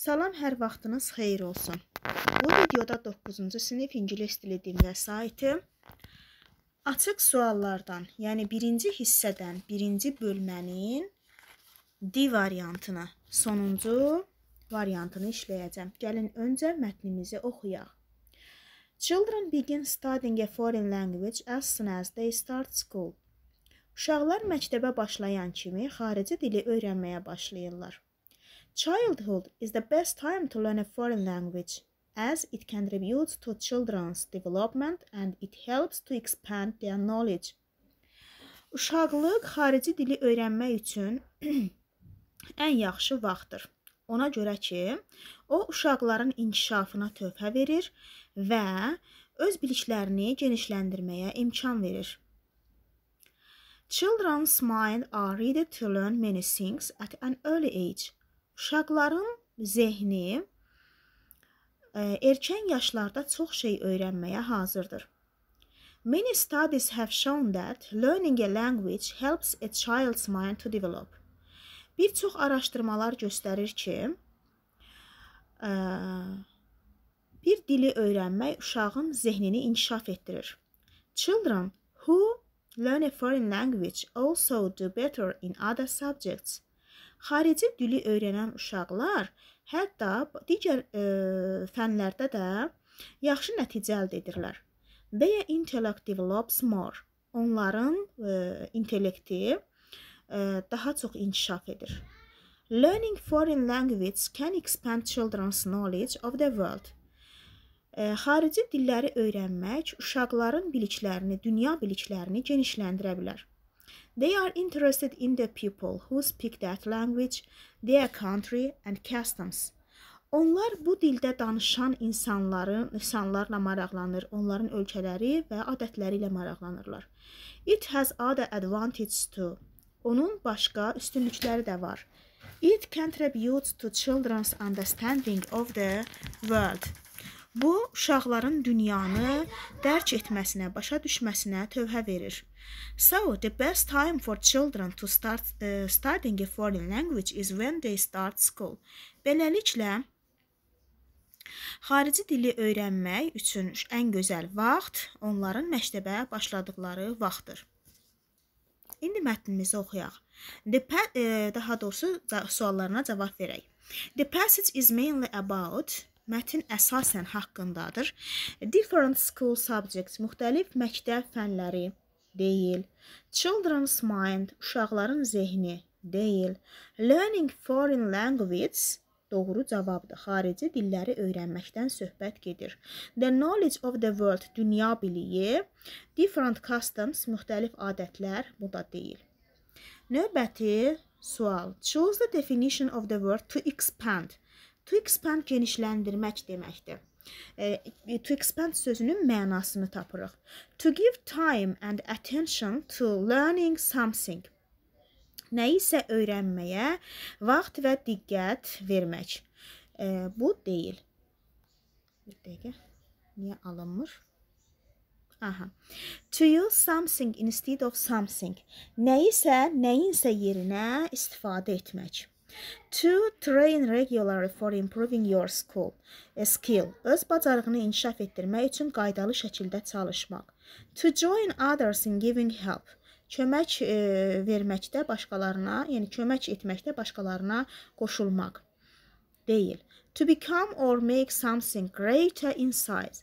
Salam hər vaxtınız xeyir olsun. Bu videoda 9-cu sinif ingilis dili dinlə saytı açıq suallardan, yəni birinci hissədən birinci bölmənin D variantını, sonuncu variantını işləyəcəm. Gəlin öncə mətnimizi oxuyaq. Children begin studying a foreign language as soon as they start school. Uşaqlar məktəbə başlayan kimi xarici dili öyrənməyə başlayırlar. Childhood is the best time to learn a foreign language as it contributes to children's development and it helps to expand their knowledge. Uşaqlıq xarici dili öyrənmək üçün ən yaxşı vaxtdır. Ona görə ki, o uşaqların inkişafına töhfə verir və öz biliklərini genişləndirməyə imkan verir. Children's mind are ready to learn many things at an early age. Uşaqların zehni e, erkən yaşlarda çox şey öyrənməyə hazırdır. Many studies have shown that learning a language helps a child's mind to develop. Bir çox araşdırmalar göstərir ki, e, bir dili öyrənmək uşağın zehnini inkişaf etdirir. Children who learn a foreign language also do better in other subjects. Xarici dili öyrənən uşaqlar hətta digər e, fənlərdə də yaxşı nəticə əldə edirlər. They are intellect develops more. Onların e, intellekti e, daha çox inkişaf edir. Learning foreign language can expand children's knowledge of the world. E, xarici dilləri öyrənmək uşaqların biliklərini, dünya biliklərini genişləndirə bilər. They are interested in the people who speak that language, their country and customs. Onlar bu dildə danışan insanların insanlarla maraqlanır, onların ölkələri və adətləri ilə maraqlanırlar. It has other advantages too. Onun başqa üstünlükləri də var. It contributes to children's understanding of the world. Bu uşaqların dünyanı dərk etməsinə, başa düşməsinə tövhə verir. So, the best time for children to start uh, studying a foreign language is when they start school. Beləliklə, Xarici dili öyrənmək üçün ən gözəl vaxt onların məktəbə başladıqları vaxtdır. İndi mətnimizi oxuyaq. The e, daha doğrusu suallarına cavab verək. The passage is mainly about Mətin əsasən haqqındadır. Different school subjects müxtəlif məktəb fənləri deyil. Children's mind uşaqların zehni deyil. Learning foreign languages doğru cavabdır. Xarici dilləri öyrənməkdən söhbət gedir. The knowledge of the world dünya biliyi, different customs müxtəlif adətlər bu da deyil. Növbəti sual. Choose the definition of the word to expand. To expand genişləndirmək deməkdir. To e, expand sözünün mənasını tapırıq. To give time and attention to learning something. Nəyisə öyrənməyə vaxt və diqqət vermək. E, bu deyil. Bir dəqiqə. Niyə alınmır? Aha. To use something instead of something. Nəyisə, nəyinsə yerinə istifadə etmək. To train regularly for improving your school. A skill. Öz bacarığını inkişaf etdirmək üçün qaydalı şəkildə çalışmaq. To join others in giving help. Kömək e, verməkdə başqalarına, yəni kömək etməkdə başqalarına qoşulmaq deyil. To become or make something greater in size.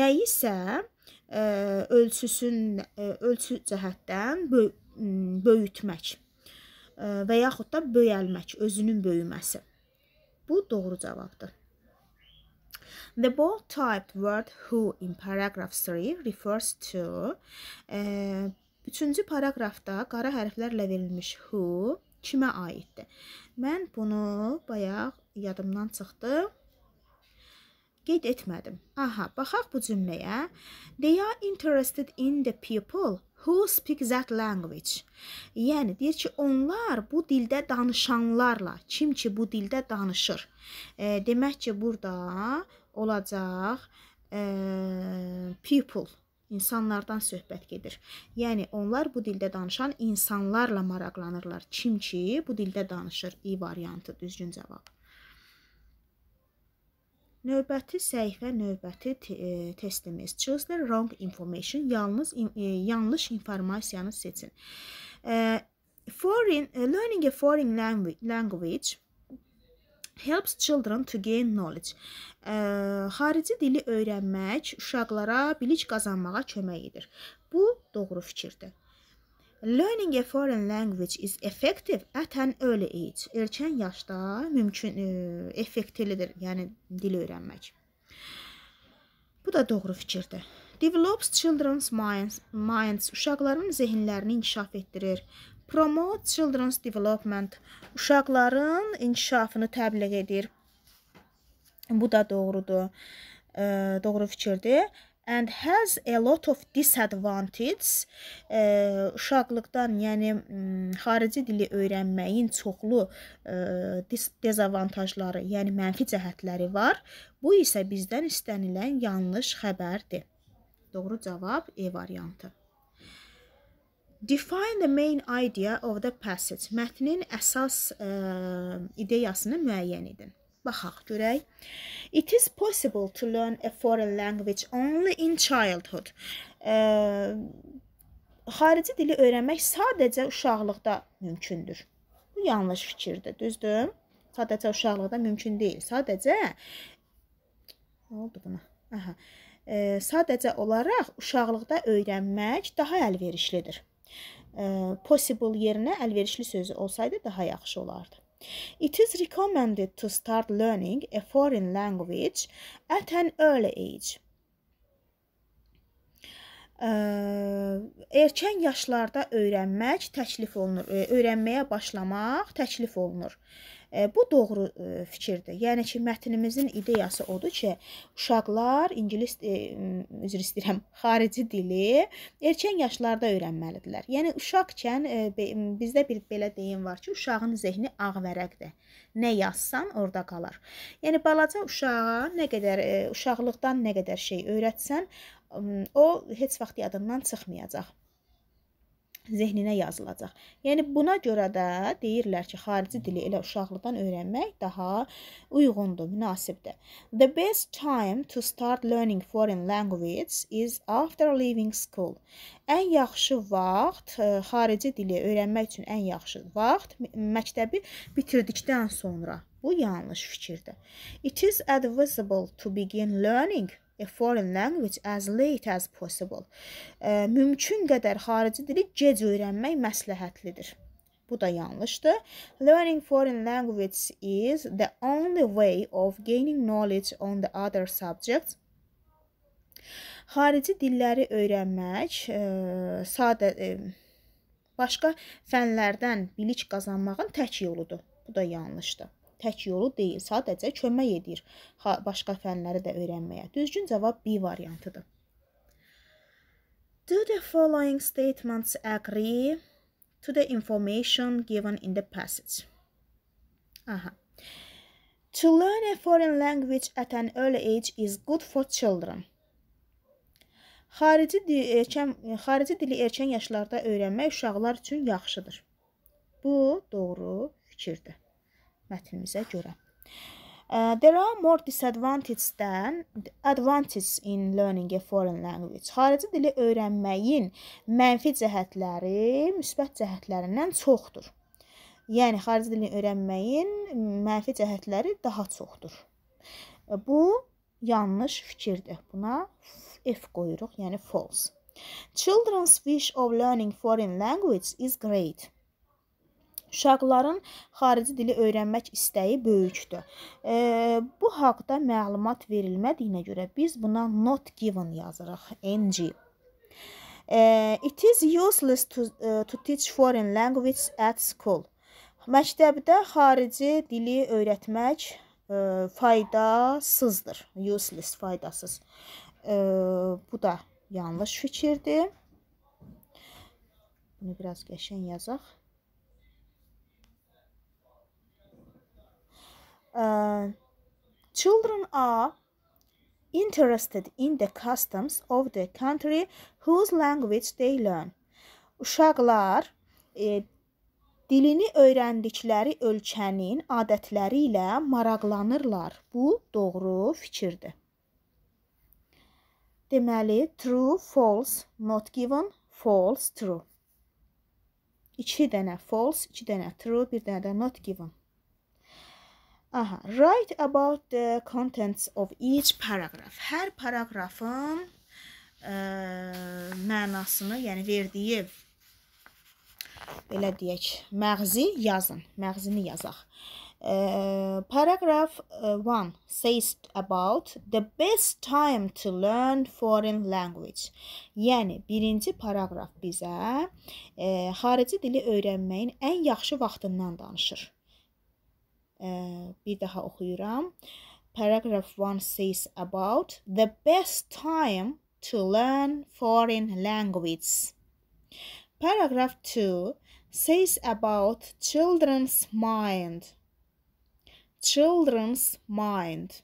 Nəyisə e, ölçüsün e, ölçü cəhətdən böyütmək və yaxud da böyəlmək, özünün böyüməsi. Bu doğru cavabdır. The bold typed word who in paragraph 3 refers to ə, Üçüncü paragrafda qara hərflərlə verilmiş who kimə aiddir? Mən bunu bayaq yadımdan çıxdı. Qeyd etmədim. Aha, baxaq bu cümləyə. They are interested in the people who speak that language. Yəni deyir ki, onlar bu dildə danışanlarla, kim ki bu dildə danışır. E, demək ki, burada olacaq e, people insanlardan söhbət gedir. Yəni onlar bu dildə danışan insanlarla maraqlanırlar. Kim ki bu dildə danışır? İ e variantı düzgün cavab. Növbəti səhifə, növbəti te e, testimiz. Choose the wrong information. Yalnız e, yanlış informasiyanı seçin. E, foreign e, learning a foreign language helps children to gain knowledge. Ə, e, xarici dili öyrənmək uşaqlara bilik qazanmağa kömək edir. Bu doğru fikirdir. Learning a foreign language is effective at an early age. Erkən yaşda mümkün e, effektivlidir, yəni dil öyrənmək. Bu da doğru fikirdir. Develops children's minds, minds uşaqların zehinlərini inkişaf etdirir. Promote children's development uşaqların inkişafını təbliğ edir. Bu da doğrudur. E, doğru fikirdir and has a lot of disadvantages. E, uşaqlıqdan, yəni hmm, xarici dili öyrənməyin çoxlu e, dezavantajları, yəni mənfi cəhətləri var. Bu isə bizdən istənilən yanlış xəbərdir. Doğru cavab E variantı. Define the main idea of the passage. Mətnin əsas ə, e, ideyasını müəyyən edin. Baxaq görək. It is possible to learn a foreign language only in childhood. E, xarici dili öyrənmək sadəcə uşaqlıqda mümkündür. Bu yanlış fikirdir, düzdür? Sadəcə uşaqlıqda mümkün deyil. Sadəcə nə oldu buna? Aha. E, sadəcə olaraq uşaqlıqda öyrənmək daha əlverişlidir. E, possible yerinə əlverişli sözü olsaydı daha yaxşı olardı. It is recommended to start learning a foreign language at an early age. erkən yaşlarda öyrənmək təklif olunur. Öyrənməyə başlamaq təklif olunur. Bu doğru fikirdir. Yəni ki, mətnimizin ideyası odur ki, uşaqlar ingilis üzr istəyirəm, xarici dili erkən yaşlarda öyrənməlidirlər. Yəni uşaqkən bizdə bir belə deyim var ki, uşağın zehni ağ vərəqdir. Nə yazsan orada qalar. Yəni balaca uşağa nə qədər uşaqlıqdan nə qədər şey öyrətsən, o heç vaxt yadından çıxmayacaq zehninə yazılacaq. Yəni buna görə də deyirlər ki, xarici dili elə uşaqlıqdan öyrənmək daha uyğundur, münasibdir. The best time to start learning foreign language is after leaving school. Ən yaxşı vaxt xarici dili öyrənmək üçün ən yaxşı vaxt məktəbi bitirdikdən sonra. Bu yanlış fikirdir. It is advisable to begin learning a foreign language as late as possible. E, mümkün qədər xarici dili gec öyrənmək məsləhətlidir. Bu da yanlışdır. Learning foreign languages is the only way of gaining knowledge on the other subjects. Xarici dilləri öyrənmək e, sadə e, başqa fənlərdən bilik qazanmağın tək yoludur. Bu da yanlışdır tək yolu deyil, sadəcə kömək edir başqa fənləri də öyrənməyə. Düzgün cavab B variantıdır. Do the following statements agree to the information given in the passage? Aha. To learn a foreign language at an early age is good for children. Xarici dili erkən, xarici dili erkən yaşlarda öyrənmək uşaqlar üçün yaxşıdır. Bu doğru fikirdir mətnimizə görə. Uh, there are more disadvantages than advantages in learning a foreign language. Xarici dili öyrənməyin mənfi cəhətləri müsbət cəhətlərindən çoxdur. Yəni xarici dilini öyrənməyin mənfi cəhətləri daha çoxdur. Bu yanlış fikirdir. Buna F qoyuruq, yəni false. Children's wish of learning foreign language is great. Uşaqların xarici dili öyrənmək istəyi böyükdür. E, bu haqda məlumat verilmədiyinə görə biz buna not given yazırıq. NG. E, it is useless to, e, to teach foreign language at school. Məktəbdə xarici dili öyrətmək e, faydasızdır. Useless faydasız. E, bu da yanlış fikirdir. Bunu biraz qəşəng yazaq. uh, children are interested in the customs of the country whose language they learn. Uşaqlar e, dilini öyrəndikləri ölkənin adətləri ilə maraqlanırlar. Bu doğru fikirdir. Deməli, true, false, not given, false, true. 2 dənə false, 2 dənə true, bir dənə də not given. Aha, write about the contents of each paragraph. Hər paraqrafın ə, e, mənasını, yəni verdiyi belə deyək, məğzi yazın. Məğzini yazaq. Ə, e, paragraph 1 e, says about the best time to learn foreign language. Yəni birinci paraqraf bizə ə, xarici dili öyrənməyin ən yaxşı vaxtından danışır. بيدها أخيرا paragraph 1 says about the best time to learn foreign language paragraph 2 says about children's mind children's mind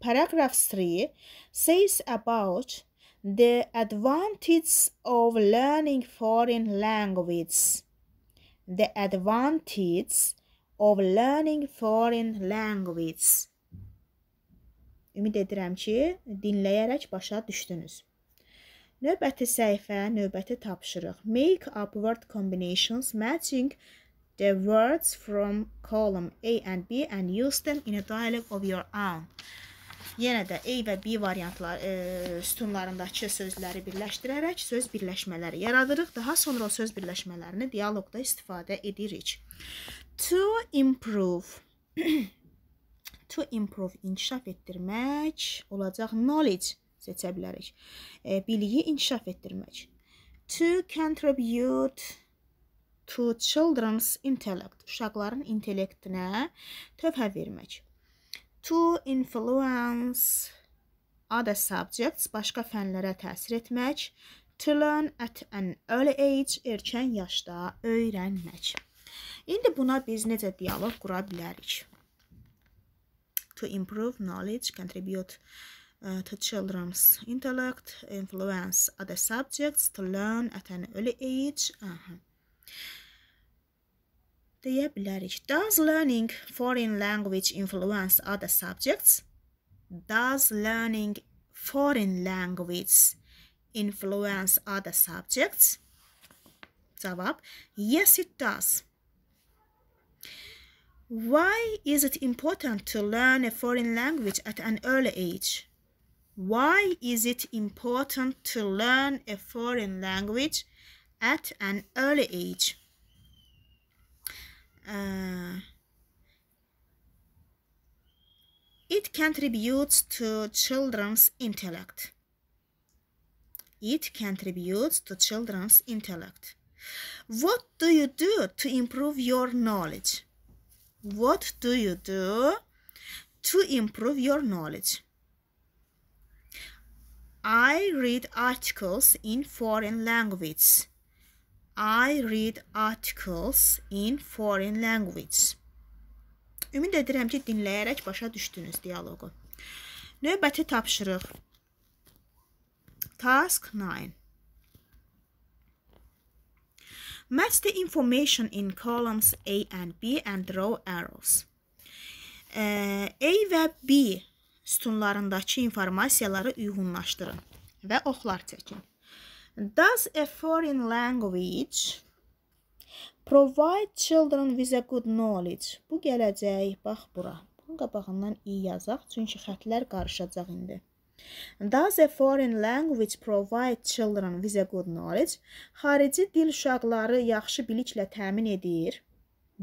paragraph 3 says about the advantages of learning foreign language the advantages of learning foreign languages. Ümid edirəm ki, dinləyərək başa düşdünüz. Növbəti səhifə, növbəti tapşırıq. Make up word combinations matching the words from column A and B and use them in a dialogue of your own. Yenə də A e və B variantlar e, sütunlarındakı sözləri birləşdirərək söz birləşmələri yaradırıq. Daha sonra o söz birləşmələrini dialoqda istifadə edirik. To improve to improve inkişaf etdirmək olacaq knowledge seçə bilərik. E, biliyi inkişaf etdirmək. To contribute to children's intellect uşaqların intellektinə tövhə vermək. To influence other subjects, başqa fənlərə təsir etmək. To learn at an early age, erkən yaşda öyrənmək. İndi buna biz necə dialoq qura bilərik? To improve knowledge, contribute uh, to children's intellect, influence other subjects, to learn at an early age. Aha. Uh -huh. The ability. Does learning foreign language influence other subjects? Does learning foreign language influence other subjects? Cevap, yes it does. Why is it important to learn a foreign language at an early age? Why is it important to learn a foreign language at an early age? Uh, it contributes to children's intellect it contributes to children's intellect. What do you do to improve your knowledge? What do you do to improve your knowledge? I read articles in foreign languages. I read articles in foreign language. Ümid edirəm ki, dinləyərək başa düşdünüz dialoqu. Növbəti tapşırıq. Task 9. Match the information in columns A and B and draw arrows. A və B sütunlarındakı informasiyaları uyğunlaşdırın və oxlar çəkin. Does a foreign language provide children with a good knowledge? Bu gələcək, bax bura. Bunun qabağından i yazaq, çünki xətlər qarışacaq indi. Does a foreign language provide children with a good knowledge? Xarici dil uşaqları yaxşı biliklə təmin edir?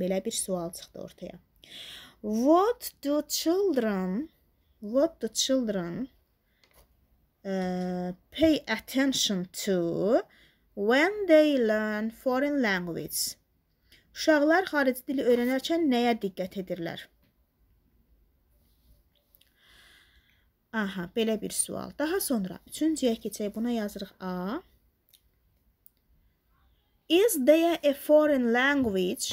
Belə bir sual çıxdı ortaya. What do children What do children uh, pay attention to when they learn foreign language. Uşaqlar xarici dili öyrənərkən nəyə diqqət edirlər? Aha, belə bir sual. Daha sonra üçüncüyə keçək. Buna yazırıq A. Is there a foreign language?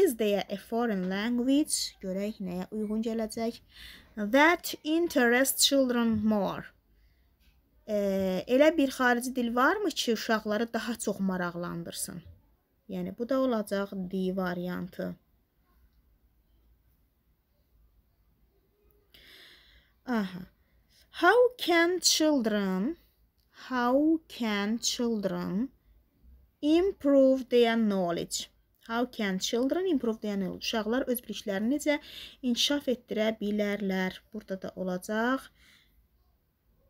Is there a foreign language? Görək nəyə uyğun gələcək. That interests children more elə bir xarici dil varmı ki, uşaqları daha çox maraqlandırsın? Yəni bu da olacaq D variantı. Aha. How can children how can children improve their knowledge? How can children improve their knowledge? Uşaqlar öz biliklərini necə inkişaf etdirə bilərlər? Burada da olacaq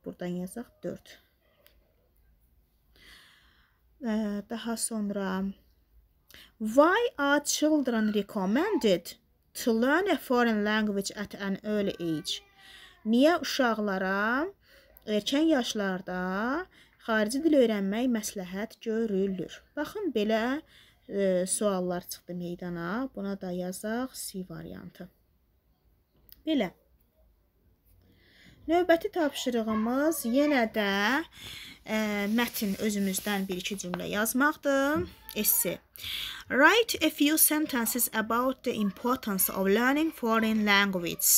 Buradan yazaq 4. Daha sonra Why are children recommended to learn a foreign language at an early age? Niyə uşaqlara erkən yaşlarda xarici dil öyrənmək məsləhət görülür? Baxın, belə e, suallar çıxdı meydana. Buna da yazaq C variantı. Belə. Növbəti tapşırığımız yenə də ə, e, mətin özümüzdən bir-iki cümlə yazmaqdır. Esse. Write a few sentences about the importance of learning foreign languages.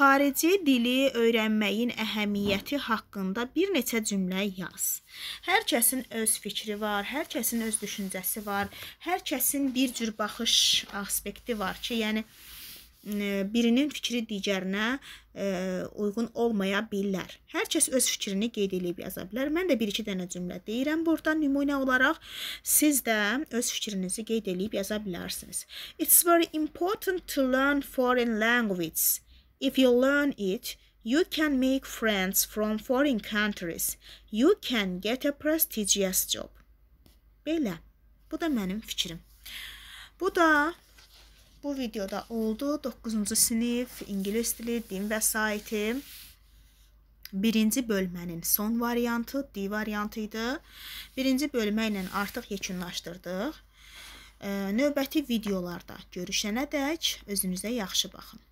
Xarici dili öyrənməyin əhəmiyyəti haqqında bir neçə cümlə yaz. Hər kəsin öz fikri var, hər kəsin öz düşüncəsi var, hər kəsin bir cür baxış aspekti var ki, yəni birinin fikri digərinə uyğun olmaya bilər. Hər kəs öz fikrini qeyd edib yaza bilər. Mən də 1-2 dənə cümlə deyirəm burada nümunə olaraq. Siz də öz fikrinizi qeyd edib yaza bilərsiniz. It's very important to learn foreign languages. If you learn it, You can make friends from foreign countries. You can get a prestigious job. Belə. Bu da mənim fikrim. Bu da Bu videoda oldu 9-cu sinif ingilis dili, din vəsaiti. Birinci bölmənin son variantı D variantı idi. Birinci bölmə ilə artıq yekunlaşdırdıq. Növbəti videolarda görüşənədək özünüzə yaxşı baxın.